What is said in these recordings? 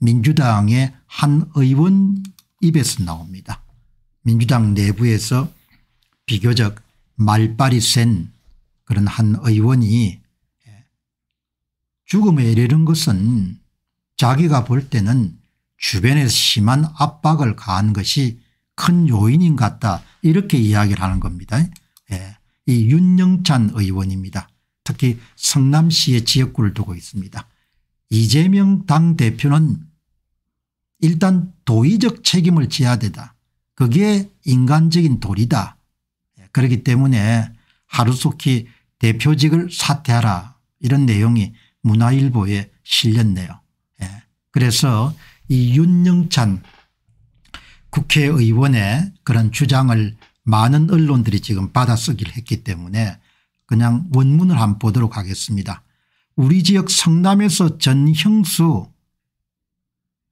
민주당의 한 의원 입에서 나옵니다. 민주당 내부에서 비교적 말빨이 센 그런 한 의원이 예, 죽음에 이르는 것은 자기가 볼 때는 주변에서 심한 압박을 가한 것이 큰 요인인 같다 이렇게 이야기를 하는 겁니다. 예. 이 윤영찬 의원입니다. 특히 성남시의 지역구를 두고 있습니다. 이재명 당대표는 일단 도의적 책임을 지어야 되다. 그게 인간적인 도리다. 예, 그렇기 때문에 하루속히 대표직을 사퇴하라 이런 내용이 문화일보에 실렸네요. 예, 그래서 이 윤영찬 국회의원의 그런 주장을 많은 언론들이 지금 받아쓰기를 했기 때문에 그냥 원문을 한번 보도록 하겠습니다. 우리 지역 성남에서 전형수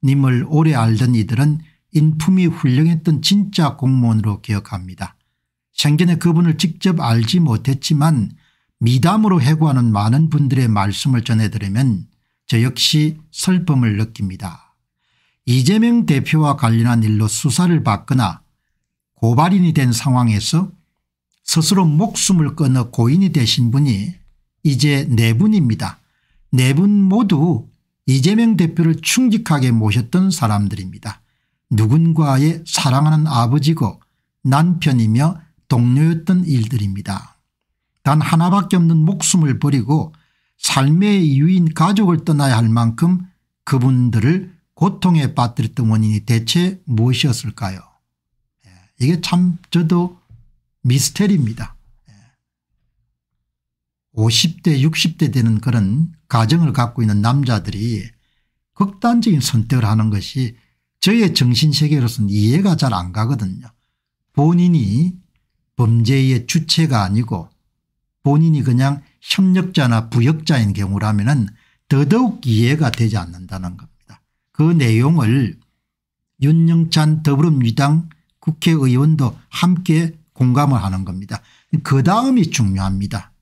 님을 오래 알던 이들은 인품이 훌륭했던 진짜 공무원으로 기억합니다. 생전에 그분을 직접 알지 못했지만 미담으로 해고하는 많은 분들의 말씀을 전해들으면 저 역시 슬픔을 느낍니다. 이재명 대표와 관련한 일로 수사를 받거나 고발인이 된 상황에서 스스로 목숨을 끊어 고인이 되신 분이 이제 네 분입니다. 네 분 모두 이재명 대표를 충직하게 모셨던 사람들입니다. 누군가의 사랑하는 아버지고 남편이며 동료였던 일들입니다. 단 하나밖에 없는 목숨을 버리고 삶의 이유인 가족을 떠나야 할 만큼 그분들을 고통에 빠뜨렸던 원인이 대체 무엇이었을까요 예, 이게 참 저도 미스테리입니다. 50대 예, 60대 되는 그런 가정을 갖고 있는 남자들이 극단적인 선택을 하는 것이 저의 정신세계로서는 이해가 잘 안 가거든요. 본인이 범죄의 주체가 아니고 본인이 그냥 협력자나 부역자인 경우라면 은 더더욱 이해가 되지 않는다는 겁니다. 그 내용을 윤영찬 더불어민주당 국회의원도 함께 공감을 하는 겁니다. 그 다음이 중요합니다.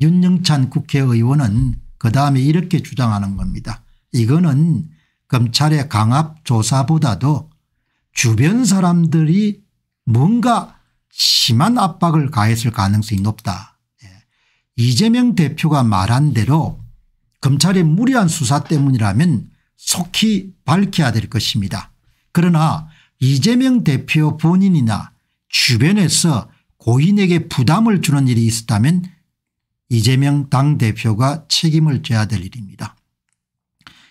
윤영찬 국회의원은 그 다음에 이렇게 주장하는 겁니다. 이거는 검찰의 강압 조사보다도 주변 사람들이 뭔가 심한 압박을 가했을 가능성이 높다. 예. 이재명 대표가 말한 대로 검찰의 무리한 수사 때문이라면 속히 밝혀야 될 것입니다. 그러나 이재명 대표 본인이나 주변에서 고인에게 부담을 주는 일이 있었다면 이재명 당대표가 책임을 져야 될 일입니다.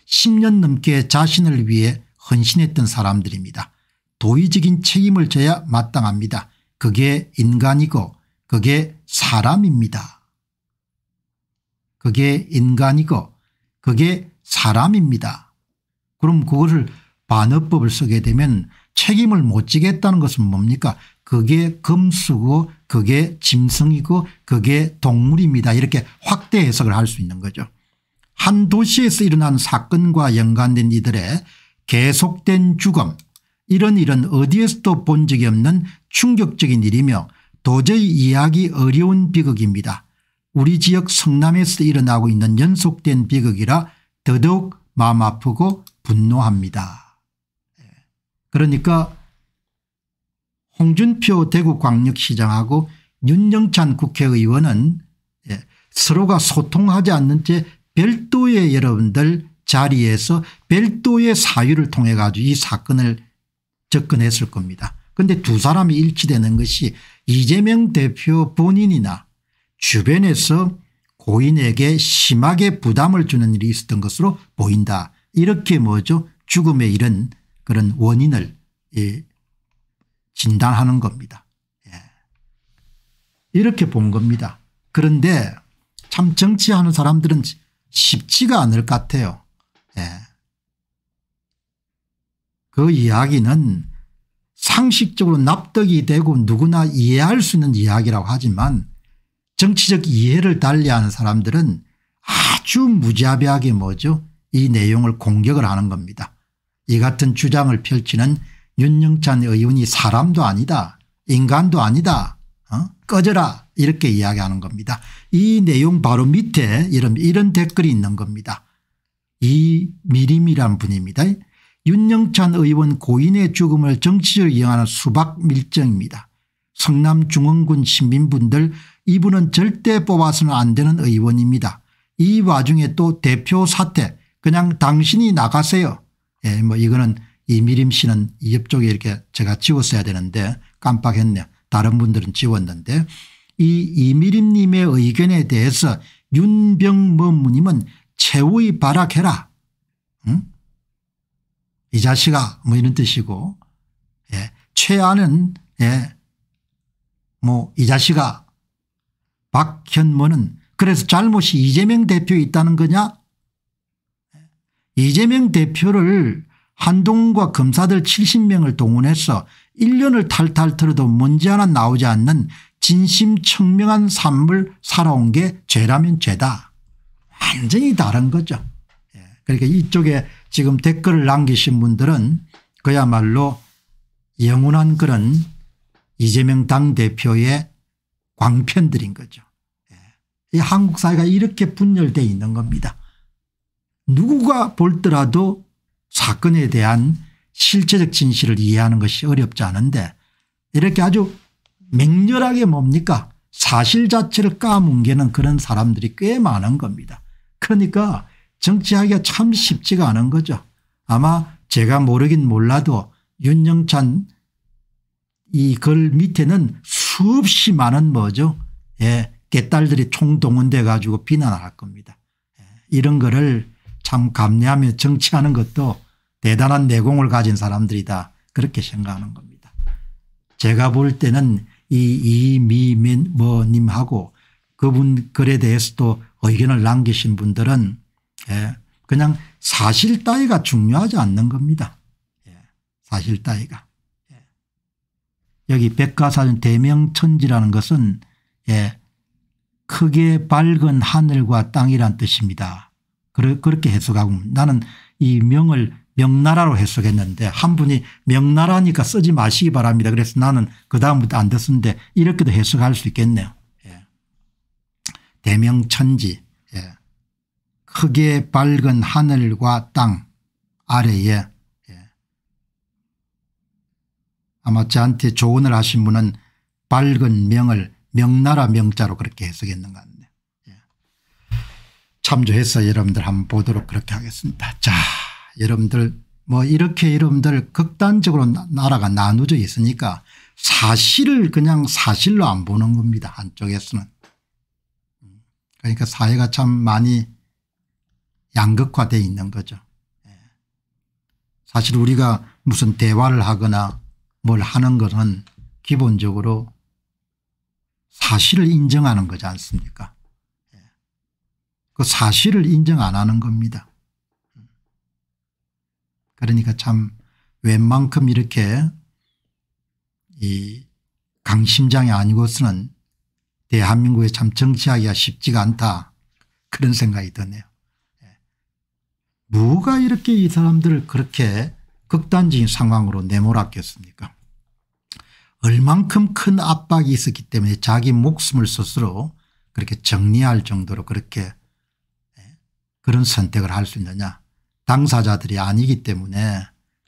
10년 넘게 자신을 위해 헌신했던 사람들입니다. 도의적인 책임을 져야 마땅합니다. 그게 인간이고 그게 사람입니다. 그게 인간이고 그게 사람입니다. 그럼 그거를 반어법을 쓰게 되면 책임을 못 지겠다는 것은 뭡니까 그게 금수고 그게 짐승이고 그게 동물입니다 이렇게 확대 해석을 할 수 있는 거죠. 한 도시에서 일어난 사건과 연관된 이들의 계속된 죽음 이런 일은 어디에서도 본 적이 없는 충격적인 일이며 도저히 이해하기 어려운 비극입니다. 우리 지역 성남에서 일어나고 있는 연속된 비극이라 더더욱 마음 아프고 분노합니다. 그러니까 홍준표 대구광역시장하고 윤영찬 국회의원은 예, 서로가 소통하지 않는 채 별도의 여러분들 자리에서 별도의 사유를 통해 가지고 이 사건을 접근했을 겁니다. 그런데 두 사람이 일치되는 것이 이재명 대표 본인이나 주변에서 고인에게 심하게 부담을 주는 일이 있었던 것으로 보인다. 이렇게 뭐죠 죽음의 일은 그런 원인을 예, 진단하는 겁니다. 예. 이렇게 본 겁니다. 그런데 참 정치하는 사람들은 쉽지가 않을 것 같아요. 예. 그 이야기는 상식적으로 납득이 되고 누구나 이해할 수 있는 이야기라고 하지만 정치적 이해를 달리하는 사람들은 아주 무자비하게 뭐죠 이 내용을 공격을 하는 겁니다. 이 같은 주장을 펼치는 윤영찬 의원이 사람도 아니다 인간도 아니다 어? 꺼져라 이렇게 이야기하는 겁니다. 이 내용 바로 밑에 이런, 이런 댓글이 있는 겁니다. 이 미림이란 분입니다. 윤영찬 의원 고인의 죽음을 정치적으로 이용하는 수박 밀정입니다. 성남중원군 시민분들 이분은 절대 뽑아서는 안 되는 의원입니다. 이 와중에 또 대표 사태 그냥 당신이 나가세요. 예, 뭐 이거는 이 미림 씨는 이 옆쪽에 이렇게 제가 지웠어야 되는데 깜빡했네. 다른 분들은 지웠는데 이 이미림 님의 의견에 대해서 윤병범님은 최후의 발악해라. 응? 이 자식아 뭐 이런 뜻이고 예. 최하는 예. 뭐 이 자식아 박현모는 그래서 잘못이 이재명 대표에 있다는 거냐 이재명 대표를 한동훈과 검사들 70명을 동원해서 1년을 탈탈 털어도 먼지 하나 나오지 않는 진심청명한 삶을 살아온 게 죄라면 죄다. 완전히 다른 거죠. 예. 그러니까 이쪽에 지금 댓글을 남기신 분들은 그야말로 영원한 그런 이재명 당대표의 광편들인 거죠. 예. 이 한국 사회가 이렇게 분열되어 있는 겁니다. 누구가 볼더라도 사건에 대한 실체적 진실을 이해하는 것이 어렵지 않은데 이렇게 아주 맹렬하게 뭡니까 사실 자체를 까뭉개는 그런 사람들이 꽤 많은 겁니다. 그러니까 정치하기가 참 쉽지가 않은 거죠. 아마 제가 모르긴 몰라도 윤영찬 이 글 밑에는 수없이 많은 뭐죠 예, 개딸들이 총동원돼 가지고 비난할 겁니다. 예, 이런 거를 참 감내하며 정치하는 것도 대단한 내공을 가진 사람들이다 그렇게 생각하는 겁니다. 제가 볼 때는 이 이미민뭐님하고 그분 글에 대해서도 의견을 남기신 분들은 예 그냥 사실 따위가 중요하지 않는 겁니다. 예 사실 따위가. 예 여기 백과사전 대명천지라는 것은 예, 크게 밝은 하늘과 땅이란 뜻입니다. 그렇게 해석하고 나는 이 명을 명나라로 해석했는데 한 분이 명나라니까 쓰지 마시기 바랍니다. 그래서 나는 그다음부터 안 됐는데 었 이렇게도 해석할 수 있겠네요. 예. 대명천지 예. 크게 밝은 하늘과 땅 아래에 예. 아마 저한테 조언을 하신 분은 밝은 명을 명나라 명자로 그렇게 해석했는가 참조해서 여러분들 한번 보도록 그렇게 하겠습니다. 자 여러분들 뭐 이렇게 여러분들 극단적으로 나라가 나누어져 있으니까 사실을 그냥 사실로 안 보는 겁니다. 한쪽에서는. 그러니까 사회가 참 많이 양극화되어 있는 거죠. 예. 사실 우리가 무슨 대화를 하거나 뭘 하는 것은 기본적으로 사실을 인정하는 거지 않습니까 그 사실을 인정 안 하는 겁니다. 그러니까 참 웬만큼 이렇게 이 강심장이 아니고서는 대한민국에 참 정치하기가 쉽지가 않다 그런 생각이 드네요. 뭐가 예. 이렇게 이 사람들을 그렇게 극단적인 상황으로 내몰았겠습니까 얼만큼 큰 압박이 있었기 때문에 자기 목숨을 스스로 그렇게 정리할 정도로 그렇게 그런 선택을 할 수 있느냐 당사자들이 아니기 때문에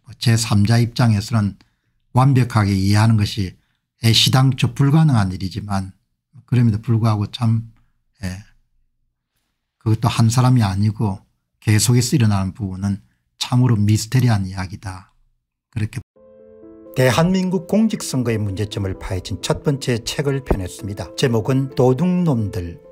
뭐 제3자 입장에서는 완벽하게 이해하는 것이 애시당초 불가능한 일이지만 그럼에도 불구하고 참 예, 그것도 한 사람이 아니고 계속해서 일어나는 부분은 참으로 미스테리한 이야기다. 그렇게 대한민국 공직선거의 문제점을 파헤친 첫 번째 책을 펴냈습니다. 제목은 도둑놈들